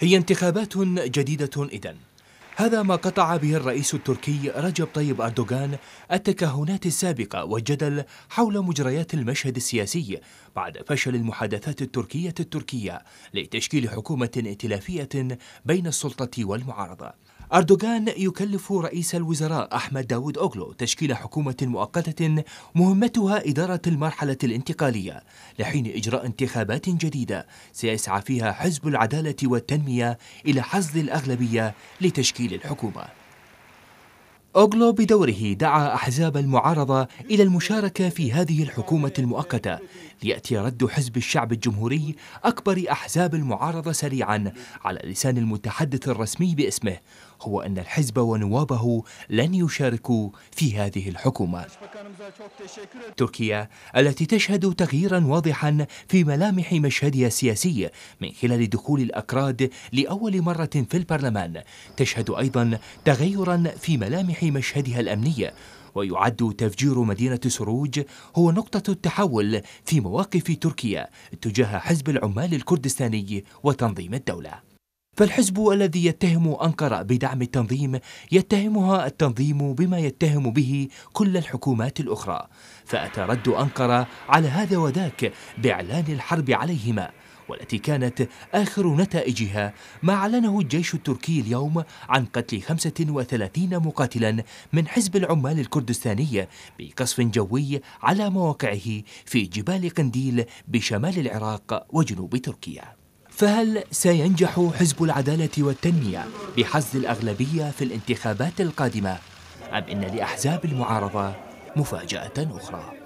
هي انتخابات جديدة إذا هذا ما قطع به الرئيس التركي رجب طيب أردوغان التكهنات السابقة والجدل حول مجريات المشهد السياسي بعد فشل المحادثات التركية التركية لتشكيل حكومة ائتلافية بين السلطة والمعارضة أردوغان يكلف رئيس الوزراء أحمد داود أوغلو تشكيل حكومة مؤقتة مهمتها إدارة المرحلة الانتقالية لحين إجراء انتخابات جديدة سيسعى فيها حزب العدالة والتنمية إلى حصد الأغلبية لتشكيل الحكومة أوغلو بدوره دعا أحزاب المعارضة إلى المشاركة في هذه الحكومة المؤقتة ليأتي رد حزب الشعب الجمهوري أكبر أحزاب المعارضة سريعا على لسان المتحدث الرسمي باسمه هو أن الحزب ونوابه لن يشاركوا في هذه الحكومة تركيا التي تشهد تغييرا واضحا في ملامح مشهدها السياسي من خلال دخول الأكراد لأول مرة في البرلمان تشهد أيضا تغيرا في ملامح مشهدها الأمنية ويعد تفجير مدينة سروج هو نقطة التحول في مواقف تركيا تجاه حزب العمال الكردستاني وتنظيم الدولة فالحزب الذي يتهم أنقرة بدعم التنظيم يتهمها التنظيم بما يتهم به كل الحكومات الأخرى فأتى رد أنقرة على هذا وذاك بإعلان الحرب عليهما والتي كانت آخر نتائجها ما أعلنه الجيش التركي اليوم عن قتل 35 مقاتلا من حزب العمال الكردستاني بقصف جوي على مواقعه في جبال قنديل بشمال العراق وجنوب تركيا فهل سينجح حزب العدالة والتنمية بحز الأغلبية في الانتخابات القادمة؟ أم إن لأحزاب المعارضة مفاجأة أخرى؟